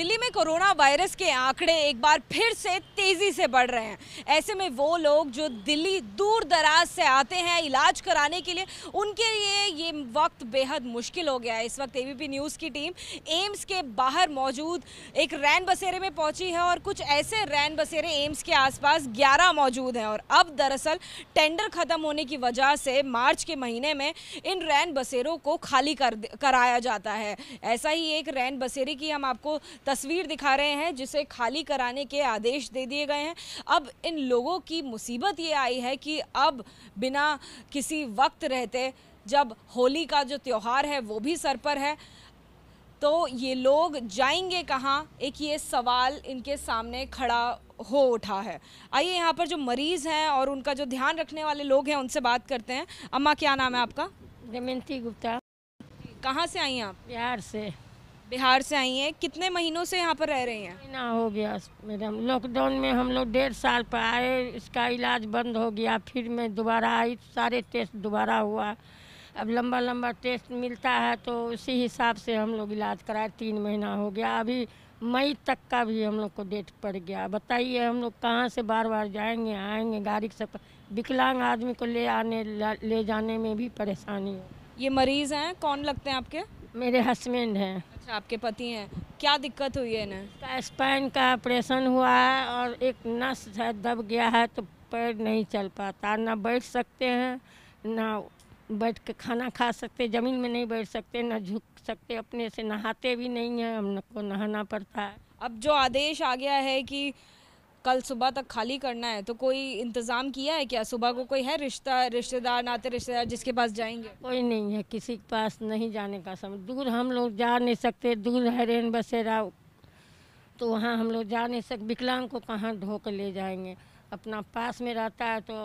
दिल्ली में corona virus के आंकड़े एक बार फिर से तेज़ी से बढ़ रहे हैं ऐसे में वो लोग जो दिल्ली दूर दराज से आते हैं इलाज कराने के लिए उनके लिए ये वक्त बेहद मुश्किल हो गया है इस वक्त एबीपी न्यूज़ की टीम एम्स के बाहर मौजूद एक रैन बसेरे में पहुंची है और कुछ ऐसे रैन बसेरे एम्स के आसपास ग्यारह मौजूद हैं और अब दरअसल टेंडर ख़त्म होने की वजह से मार्च के महीने में इन रैन बसेरों को खाली कर कराया जाता है ऐसा ही एक रैन बसेरे की हम आपको तस्वीर दिखा रहे हैं जिसे खाली कराने के आदेश दे दिए गए हैं अब इन लोगों की मुसीबत ये आई है कि अब बिना किसी वक्त रहते जब होली का जो त्यौहार है वो भी सर पर है तो ये लोग जाएंगे कहाँ एक ये सवाल इनके सामने खड़ा हो उठा है आइए यहाँ पर जो मरीज़ हैं और उनका जो ध्यान रखने वाले लोग हैं उनसे बात करते हैं अम्मा क्या नाम है आपका दमयंती गुप्ता कहाँ से आई हैं आप बिहार से बिहार से आई हैं कितने महीनों से यहाँ पर रह रही हैं महीना हो गया मैडम लॉकडाउन में हम लोग डेढ़ साल पर आए इसका इलाज बंद हो गया फिर मैं दोबारा आई सारे टेस्ट दोबारा हुआ अब लंबा लंबा टेस्ट मिलता है तो उसी हिसाब से हम लोग इलाज कराए तीन महीना हो गया अभी मई तक का भी हम लोग को डेट पड़ गया बताइए हम लोग कहाँ से बार बार जाएंगे आएंगे गाड़ी से विकलांग आदमी को ले आने ले जाने में भी परेशानी है ये मरीज़ हैं कौन लगते हैं आपके मेरे हस्बैंड हैं आपके पति हैं क्या दिक्कत हुई है ना स्पाइन का ऑपरेशन हुआ है और एक नस है दब गया है तो पैर नहीं चल पाता ना बैठ सकते हैं ना बैठ के खाना खा सकते ज़मीन में नहीं बैठ सकते ना झुक सकते अपने से नहाते भी नहीं है हम को नहाना पड़ता है अब जो आदेश आ गया है कि कल सुबह तक खाली करना है तो कोई इंतज़ाम किया है क्या सुबह को कोई है रिश्ता रिश्तेदार नाते रिश्तेदार जिसके पास जाएंगे कोई नहीं है किसी के पास नहीं जाने का समय दूर हम लोग जा नहीं सकते दूर है रेन बसेरा तो वहाँ हम लोग जा नहीं सकते विकलांग को कहाँ ढो कर ले जाएंगे अपना पास में रहता है तो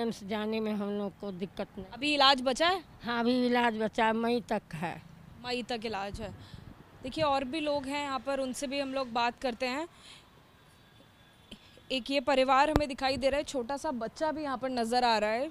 एम्स जाने में हम लोग को दिक्कत नहीं अभी इलाज बचा है हाँ अभी इलाज बचा है मई तक है मई तक इलाज है देखिए और भी लोग हैं यहाँ पर उनसे भी हम लोग बात करते हैं एक ये परिवार हमें दिखाई दे रहा है छोटा सा बच्चा भी यहाँ पर नज़र आ रहा है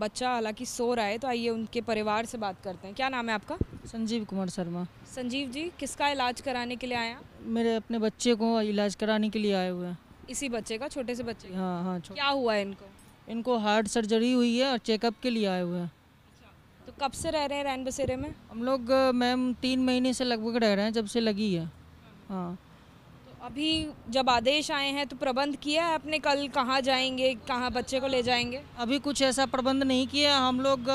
बच्चा हालांकि सो रहा है तो आइए उनके परिवार से बात करते हैं क्या नाम है आपका संजीव कुमार शर्मा संजीव जी किसका इलाज कराने के लिए आए मेरे अपने बच्चे को इलाज कराने के लिए आए हुए हैं इसी बच्चे का छोटे से बच्चे हाँ हाँ क्या हुआ है इनको इनको हार्ट सर्जरी हुई है और चेकअप के लिए आए हुए हैं अच्छा, तो कब से रह रहे हैं रैन बसेरे में हम लोग मैम तीन महीने से लगभग रह रहे हैं जब से लगी है हाँ अभी जब आदेश आए हैं तो प्रबंध किया है आपने कल कहाँ जाएंगे कहाँ बच्चे को ले जाएंगे अभी कुछ ऐसा प्रबंध नहीं किया हम लोग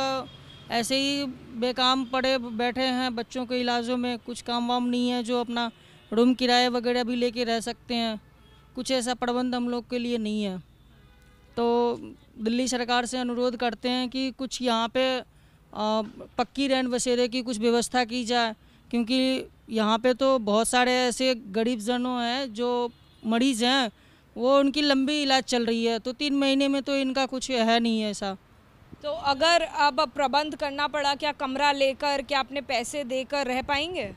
ऐसे ही बेकाम पड़े बैठे हैं बच्चों के इलाजों में कुछ काम वाम नहीं है जो अपना रूम किराए वगैरह भी लेके रह सकते हैं कुछ ऐसा प्रबंध हम लोग के लिए नहीं है तो दिल्ली सरकार से अनुरोध करते हैं कि कुछ यहाँ पे पक्की रैन बसेरे की कुछ व्यवस्था की जाए क्योंकि यहाँ पे तो बहुत सारे ऐसे गरीब जनों हैं जो मरीज़ हैं वो उनकी लंबी इलाज चल रही है तो तीन महीने में तो इनका कुछ है नहीं है ऐसा तो अगर अब प्रबंध करना पड़ा क्या कमरा लेकर क्या अपने पैसे देकर रह पाएंगे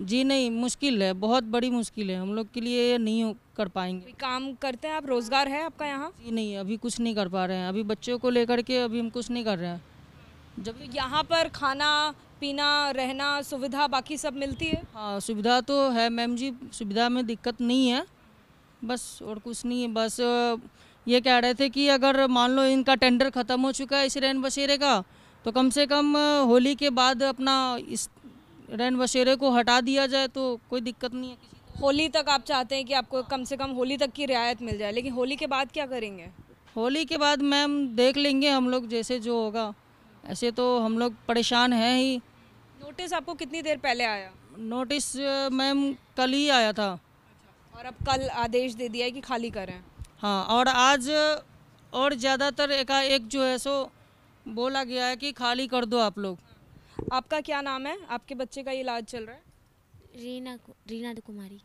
जी नहीं मुश्किल है बहुत बड़ी मुश्किल है हम लोग के लिए ये नहीं कर पाएंगे काम करते हैं आप रोज़गार है आपका यहाँ जी नहीं अभी कुछ नहीं कर पा रहे हैं अभी बच्चों को लेकर के अभी हम कुछ नहीं कर रहे हैं जब यहाँ पर खाना पीना रहना सुविधा बाकी सब मिलती है हाँ सुविधा तो है मैम जी सुविधा में दिक्कत नहीं है बस और कुछ नहीं है बस ये कह रहे थे कि अगर मान लो इनका टेंडर ख़त्म हो चुका है इस रैन बसेरे का तो कम से कम होली के बाद अपना इस रैन बसेरे को हटा दिया जाए तो कोई दिक्कत नहीं है किसी होली तक आप चाहते हैं कि आपको कम से कम होली तक की रियायत मिल जाए लेकिन होली के बाद क्या करेंगे होली के बाद मैम देख लेंगे हम लोग जैसे जो होगा ऐसे तो हम लोग परेशान हैं ही नोटिस आपको कितनी देर पहले आया नोटिस मैम कल ही आया था अच्छा। और अब कल आदेश दे दिया है कि खाली करें हाँ और आज और ज़्यादातर एक जो है सो बोला गया है कि खाली कर दो आप लोग आपका क्या नाम है आपके बच्चे का इलाज चल रहा है रीना रीना कुमारी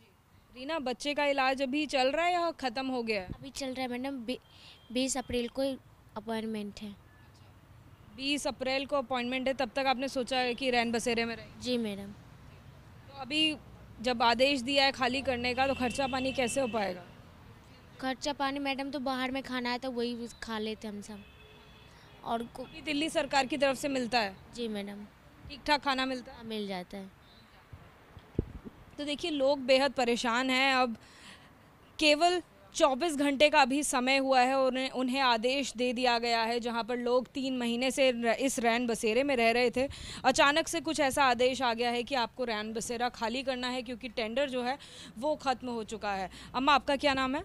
रीना बच्चे का इलाज अभी चल रहा है या ख़त्म हो गया है अभी चल रहा है मैडम बीस अप्रैल को अपॉइंटमेंट है बीस अप्रैल को अपॉइंटमेंट है तब तक आपने सोचा है कि रैन बसेरे में रहे जी मैडम तो अभी जब आदेश दिया है खाली करने का तो खर्चा पानी कैसे हो पाएगा खर्चा पानी मैडम तो बाहर में खाना है तो वही खा लेते हम सब और दिल्ली सरकार की तरफ से मिलता है जी मैडम ठीक ठाक खाना मिलता है हाँ, मिल जाता है तो देखिए लोग बेहद परेशान हैं अब केवल 24 घंटे का अभी समय हुआ है और उन्हें आदेश दे दिया गया है जहां पर लोग तीन महीने से इस रैन बसेरे में रह रहे थे अचानक से कुछ ऐसा आदेश आ गया है कि आपको रैन बसेरा खाली करना है क्योंकि टेंडर जो है वो ख़त्म हो चुका है अम्मा आपका क्या नाम है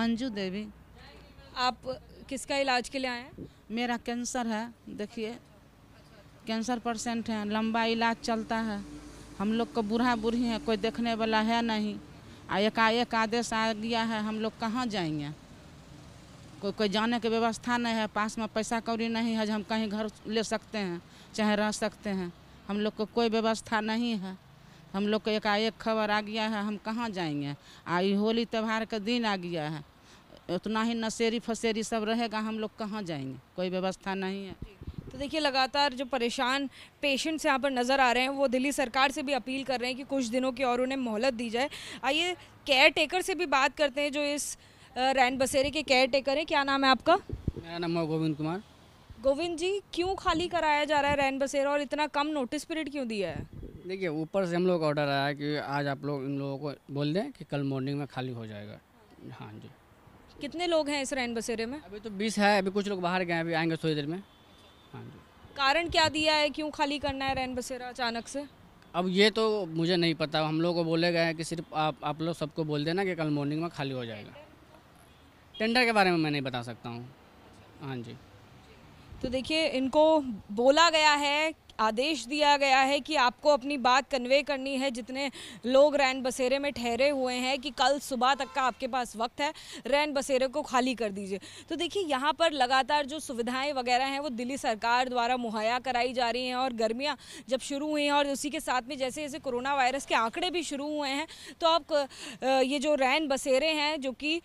मंजू देवी आप किसका इलाज के लिए आए हैं मेरा कैंसर है देखिए कैंसर परसेंट हैं लंबा इलाज चलता है हम लोग को बूढ़ा बूढ़ी है कोई देखने वाला है नहीं आ एकाएक आदेश आ गया है हम लोग कहाँ जाएंगे कोई कोई जाने की व्यवस्था नहीं है पास में पैसा कौड़ी नहीं है जो हम कहीं घर ले सकते हैं चाहे रह सकते हैं हम लोग को कोई व्यवस्था नहीं है हम लोग को एकाएक खबर आ गया है हम कहाँ जाएंगे आ होली त्यौहार का दिन आ गया है उतना ही नशेरी फसेरी सब रहेगा हम लोग कहाँ जाएंगे कोई व्यवस्था नहीं है तो देखिए लगातार जो परेशान पेशेंट्स यहाँ पर नज़र आ रहे हैं वो दिल्ली सरकार से भी अपील कर रहे हैं कि कुछ दिनों की और उन्हें मोहलत दी जाए आइए केयर टेकर से भी बात करते हैं जो इस रैन बसेरे के केयर टेकर हैं क्या नाम है आपका मेरा नाम है गोविंद कुमार गोविंद जी क्यों खाली कराया जा रहा है रैन बसेरा और इतना कम नोटिस पीरियड क्यों दिया है देखिए ऊपर से हम लोग ऑर्डर आया कि आज आप लोग इन लोगों को बोल दें कि कल मॉर्निंग में खाली हो जाएगा हाँ जी कितने लोग हैं इस रैन बसेरे में अभी तो बीस है अभी कुछ लोग बाहर गए अभी आएंगे थोड़ी देर में हाँ जी कारण क्या दिया है क्यों खाली करना है रैन बसेरा अचानक से अब ये तो मुझे नहीं पता हम लोग को बोले गए हैं कि सिर्फ आप आप लोग सबको बोल देना कि कल मॉर्निंग में खाली हो जाएगा टेंडर के बारे में मैं नहीं बता सकता हूँ हाँ जी तो देखिए इनको बोला गया है आदेश दिया गया है कि आपको अपनी बात कन्वे करनी है जितने लोग रैन बसेरे में ठहरे हुए हैं कि कल सुबह तक का आपके पास वक्त है रैन बसेरे को खाली कर दीजिए तो देखिए यहाँ पर लगातार जो सुविधाएं वगैरह हैं वो दिल्ली सरकार द्वारा मुहैया कराई जा रही हैं और गर्मियाँ जब शुरू हुई हैं और उसी के साथ में जैसे जैसे कोरोना वायरस के आंकड़े भी शुरू हुए हैं तो आप ये जो रैन बसेरे हैं जो कि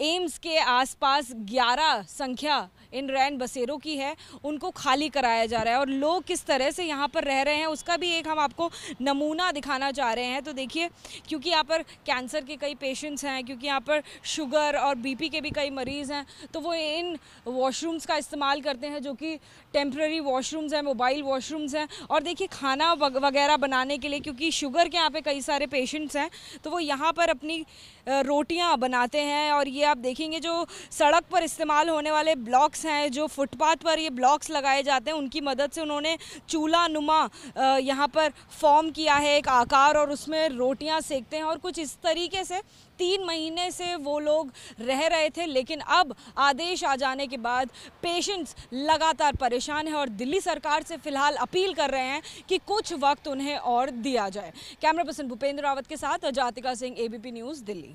एम्स के आसपास 11 संख्या इन रैन बसेरों की है उनको खाली कराया जा रहा है और लोग किस तरह से यहाँ पर रह रहे हैं उसका भी एक हम आपको नमूना दिखाना चाह रहे हैं तो देखिए क्योंकि यहाँ पर कैंसर के कई पेशेंट्स हैं क्योंकि यहाँ पर शुगर और बीपी के भी कई मरीज़ हैं तो वो इन वॉशरूम्स का इस्तेमाल करते हैं जो कि टेम्प्रेरी वॉशरूम्स हैं मोबाइल वॉशरूम्स हैं और देखिए खाना वगैरह बनाने के लिए क्योंकि शुगर के यहाँ पे कई सारे पेशेंट्स हैं तो वो यहाँ पर अपनी रोटियाँ बनाते हैं और ये आप देखेंगे जो सड़क पर इस्तेमाल होने वाले ब्लॉक्स ब्लॉक्स हैं जो फुटपाथ पर ये ब्लॉक्स लगाए जाते हैं उनकी मदद से उन्होंने चूल्हा नुमा यहाँ पर फॉर्म किया है एक आकार और उसमें रोटियाँ सेकते हैं और कुछ इस तरीके से तीन महीने से वो लोग रह रहे थे लेकिन अब आदेश आ जाने के बाद पेशेंट्स लगातार परेशान हैं और दिल्ली सरकार से फिलहाल अपील कर रहे हैं कि कुछ वक्त उन्हें और दिया जाए कैमरा पर्सन भूपेंद्र रावत के साथ अजातिका सिंह एबीपी न्यूज़ दिल्ली